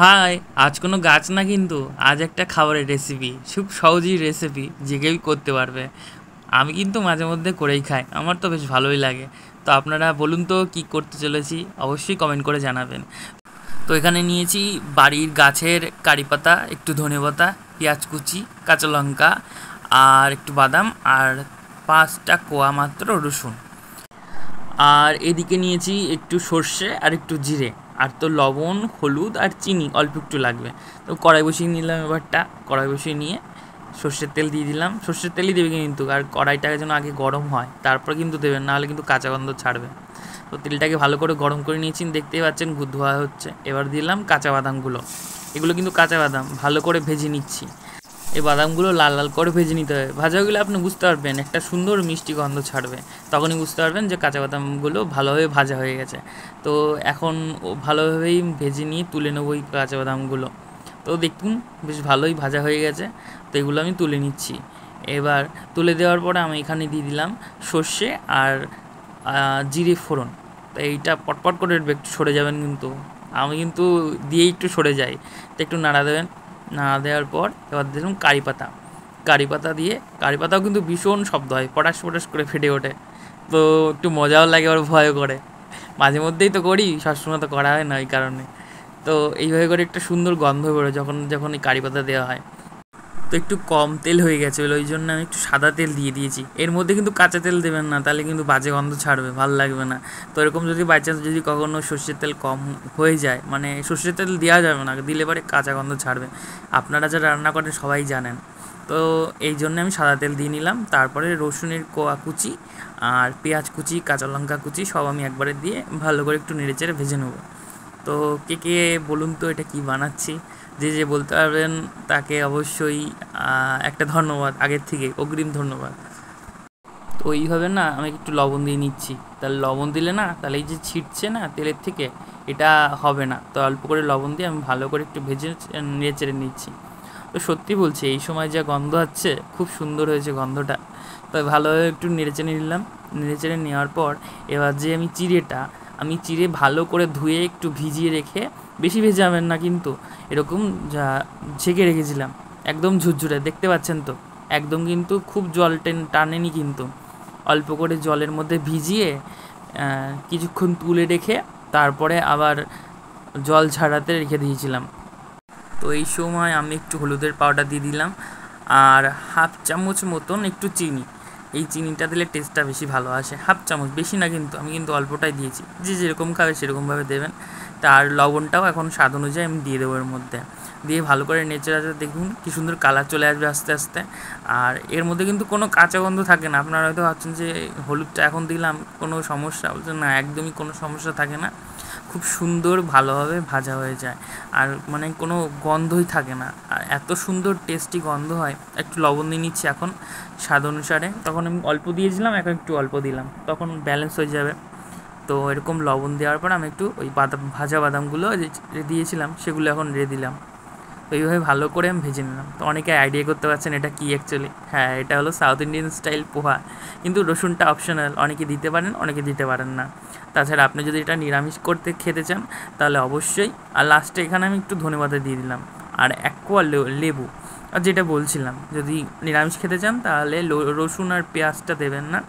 high আজ কোনো গাছ না কিন্তু আজ একটা খাবারের রেসিপি খুব সহজেই রেসিপি যে কেউই করতে পারবে আমি কিন্তু মাঝে মধ্যে করেই খাই আমার তো বেশ ভালোই লাগে তো আপনারা বলুন তো কি করতে চলেছি অবশ্যই কমেন্ট করে জানাবেন তো এখানে নিয়েছি বাড়ির গাছের কারি পাতা একটু ধনে পাতা পেঁয়াজ কুচি কাঁচা লঙ্কা আর একটু বাদাম আর পাঁচটা কোয়া মাত্র রসুন আর এদিকে নিয়েছি একটু সর্ষে আর একটু জিরে আর তো লবণ হলুদ আর চিনি অল্প একটু লাগবে তো কড়াই বসিয়ে নিলাম এবারটা কড়াই বসিয়ে নিয়ে সর্ষের তেল দিয়ে দিলাম সর্ষের তেলই দেবে কিন্তু আর কড়াইটাকে যেন আগে গরম হয় তারপর কিন্তু দেবেন নাহলে কিন্তু কাঁচা গন্ধ ছাড়বে তো তেলটাকে ভালো করে গরম করে নিয়েছি দেখতেই পাচ্ছেন ধোয়া হচ্ছে এবার দিলাম কাঁচা বাদামগুলো এগুলো কিন্তু কাঁচা বাদাম ভালো করে ভেজে নিচ্ছি এই বাদামগুলো লাল লাল করে ভেজে নিতে হবে ভাজা হয়ে গেলে আপনি বুঝতে পারবেন একটা সুন্দর মিষ্টি গন্ধ ছাড়বে তখনই বুঝতে পারবেন যে কাঁচা বাদামগুলো ভালোভাবে ভাজা হয়ে গেছে তো এখন ভালোভাবেই ভেজে নিয়ে তুলে নেবো ওই কাঁচা বাদামগুলো তো দেখুন বেশ ভালোই ভাজা হয়ে গেছে তো এগুলো আমি তুলে নিচ্ছি এবার তুলে দেওয়ার পরে আমি এখানে দিয়ে দিলাম সর্ষে আর জিরে ফোড়ন তো এইটা পটপট করে একটু সরে যাবেন কিন্তু আমি কিন্তু দিয়ে একটু সরে যাই তো একটু নাড়া দেবেন না দেওয়ার পর এবার দিলাম কারি পাতা কারি পাতা দিয়ে কারি পাতাও কিন্তু ভীষণ শব্দ হয় পটাশ পটাশ করে ফেটে ওঠে তো একটু মজাও লাগে আবার ভয়ও করে মাঝে মধ্যেই তো করি সবসময় তো করা হয় না ওই কারণে তো এইভাবে করে একটা সুন্দর গন্ধ বেরোয় যখন যখন এই কারি পাতা দেওয়া হয় তো একটু কম তেল হয়ে গেছিলো ওই জন্য আমি একটু সাদা তেল দিয়ে দিয়েছি এর মধ্যে কিন্তু কাঁচা তেল দেবেন না তাহলে কিন্তু বাজে গন্ধ ছাড়বে ভাল লাগবে না তো এরকম যদি বাই চান্স যদি কখনও সর্ষের তেল কম হয়ে যায় মানে সর্ষের তেল দেওয়া যাবে না দিলে পরে কাঁচা গন্ধ ছাড়বে আপনারা যারা রান্না করেন সবাই জানেন তো এই জন্য আমি সাদা তেল দিয়ে নিলাম তারপরে রসুনের কোয়া কুচি আর পেঁয়াজ কুচি কাঁচা লঙ্কা কুচি সব আমি একবারে দিয়ে ভালো করে একটু নেড়েচেড়ে ভেজে নেব তো কে কে বলুন তো এটা কি বানাচ্ছি যে যে বলতে পারবেন তাকে অবশ্যই একটা ধন্যবাদ আগের থেকে অগ্রিম ধন্যবাদ তো এইভাবে না আমি একটু লবণ দিয়ে নিচ্ছি তাহলে লবণ দিলে না তাহলে এই যে ছিটছে না তেলের থেকে এটা হবে না তো অল্প করে লবণ দিয়ে আমি ভালো করে একটু ভেজে নেড়ে নিচ্ছি তো সত্যি বলছি এই সময় যা গন্ধ আছে খুব সুন্দর হয়েছে গন্ধটা তো ভালোভাবে একটু নেড়েচেড়ে নিলাম নেড়েচেড়ে নেওয়ার পর এবার যে আমি চিড়েটা আমি চিড়ে ভালো করে ধুয়ে একটু ভিজিয়ে রেখে বেশি যাবেন না কিন্তু এরকম যা ঝেঁকে রেখেছিলাম একদম ঝুরঝুরে দেখতে পাচ্ছেন তো একদম কিন্তু খুব জল টেন টানেনি কিন্তু অল্প করে জলের মধ্যে ভিজিয়ে কিছুক্ষণ তুলে রেখে তারপরে আবার জল ছাড়াতে রেখে দিয়েছিলাম তো এই সময় আমি একটু হলুদের পাউডার দিয়ে দিলাম আর হাফ চামচ মতন একটু চিনি এই চিনিটা দিলে টেস্টটা বেশি ভালো আসে হাফ চামচ বেশি না কিন্তু আমি কিন্তু অল্পটাই দিয়েছি যে যেরকম খাবে সেরকমভাবে দেবেন তার লবণটাও এখন স্বাদ অনুযায়ী আমি দিয়ে দেবো এর মধ্যে দিয়ে ভালো করে নেচার আছে দেখুন কী সুন্দর কালার চলে আসবে আস্তে আস্তে আর এর মধ্যে কিন্তু কোনো কাঁচা গন্ধ থাকে না আপনারা হয়তো ভাবছেন যে হলুদটা এখন দিলাম কোনো সমস্যা বলছেন না একদমই কোনো সমস্যা থাকে না খুব সুন্দর ভালোভাবে ভাজা হয়ে যায় আর মানে কোনো গন্ধই থাকে না আর এত সুন্দর টেস্টি গন্ধ হয় একটু লবণ দিয়ে নিচ্ছি এখন স্বাদ অনুসারে তখন আমি অল্প দিয়েছিলাম এখন একটু অল্প দিলাম তখন ব্যালেন্স হয়ে যাবে তো এরকম লবণ দেওয়ার পর আমি একটু ওই বাদাম ভাজা বাদামগুলো দিয়েছিলাম সেগুলো এখন রে দিলাম তো এইভাবে ভালো করে আমি ভেজে নিলাম তো অনেকে আইডিয়া করতে পারছেন এটা কী অ্যাকচুয়ালি হ্যাঁ এটা হলো সাউথ ইন্ডিয়ান স্টাইল পোহা কিন্তু রসুনটা অপশনাল অনেকে দিতে পারেন অনেকে দিতে পারেন না তাছাড়া আপনি যদি এটা নিরামিষ করতে খেতে চান তাহলে অবশ্যই আর লাস্টে এখানে আমি একটু ধনেপাতা দিয়ে দিলাম আর এক লেবু আর যেটা বলছিলাম যদি নিরামিষ খেতে চান তাহলে রসুন আর পেঁয়াজটা দেবেন না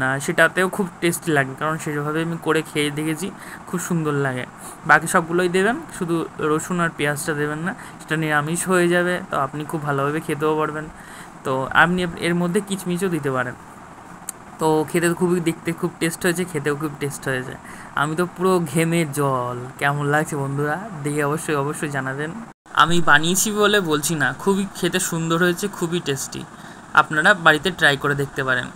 না সেটাতেও খুব টেস্টি লাগে কারণ সেভাবে আমি করে খেয়ে দেখেছি খুব সুন্দর লাগে বাকি সবগুলোই দেবেন শুধু রসুন আর পেঁয়াজটা দেবেন না সেটা নিরামিষ হয়ে যাবে তো আপনি খুব ভালোভাবে খেতেও পারবেন তো আপনি এর মধ্যে কিচমিচও দিতে পারেন তো খেতে খুবই দেখতে খুব টেস্ট হয়েছে খেতেও খুব টেস্ট হয়েছে আমি তো পুরো ঘেমে জল কেমন লাগছে বন্ধুরা দেখে অবশ্যই অবশ্যই জানাবেন আমি বানিয়েছি বলে বলছি না খুবই খেতে সুন্দর হয়েছে খুবই টেস্টি আপনারা বাড়িতে ট্রাই করে দেখতে পারেন